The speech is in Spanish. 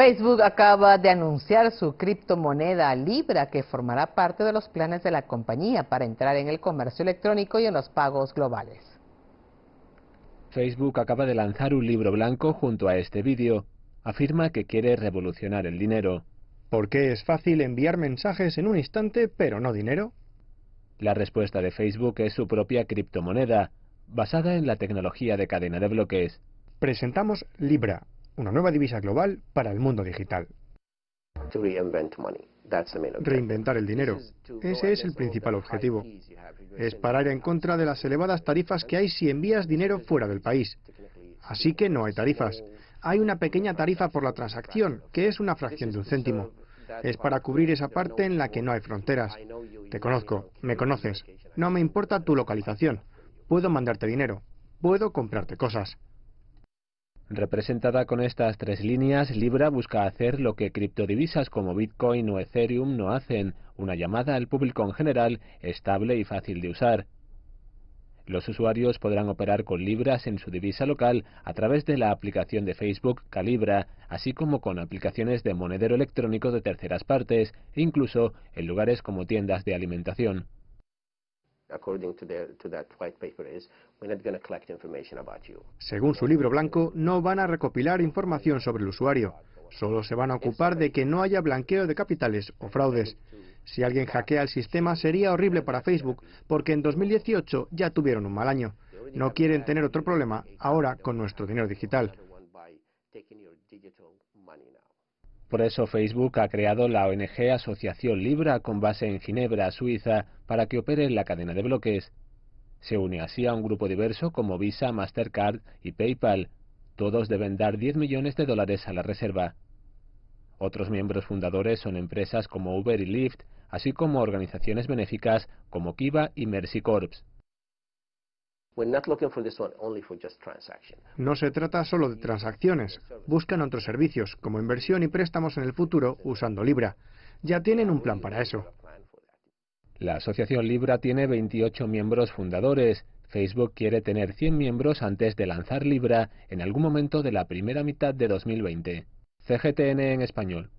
Facebook acaba de anunciar su criptomoneda Libra que formará parte de los planes de la compañía para entrar en el comercio electrónico y en los pagos globales. Facebook acaba de lanzar un libro blanco junto a este vídeo. Afirma que quiere revolucionar el dinero. ¿Por qué es fácil enviar mensajes en un instante pero no dinero? La respuesta de Facebook es su propia criptomoneda, basada en la tecnología de cadena de bloques. Presentamos Libra, una nueva divisa global para el mundo digital. Reinventar el dinero. Ese es el principal objetivo. Es ir en contra de las elevadas tarifas que hay si envías dinero fuera del país. Así que no hay tarifas. Hay una pequeña tarifa por la transacción, que es una fracción de un céntimo. Es para cubrir esa parte en la que no hay fronteras. Te conozco, me conoces. No me importa tu localización. Puedo mandarte dinero. Puedo comprarte cosas. Representada con estas tres líneas, Libra busca hacer lo que criptodivisas como Bitcoin o Ethereum no hacen, una llamada al público en general, estable y fácil de usar. Los usuarios podrán operar con libras en su divisa local a través de la aplicación de Facebook Calibra, así como con aplicaciones de monedero electrónico de terceras partes, incluso en lugares como tiendas de alimentación. Según su libro blanco, no van a recopilar información sobre el usuario. Solo se van a ocupar de que no haya blanqueo de capitales o fraudes. Si alguien hackea el sistema sería horrible para Facebook, porque en 2018 ya tuvieron un mal año. No quieren tener otro problema ahora con nuestro dinero digital. Por eso Facebook ha creado la ONG Asociación Libra con base en Ginebra, Suiza, para que opere en la cadena de bloques. Se une así a un grupo diverso como Visa, Mastercard y PayPal. Todos deben dar 10 millones de dólares a la reserva. Otros miembros fundadores son empresas como Uber y Lyft, así como organizaciones benéficas como Kiva y Mercy Corps. No se trata solo de transacciones. Buscan otros servicios, como inversión y préstamos en el futuro usando Libra. Ya tienen un plan para eso. La asociación Libra tiene 28 miembros fundadores. Facebook quiere tener 100 miembros antes de lanzar Libra en algún momento de la primera mitad de 2020. CGTN en español.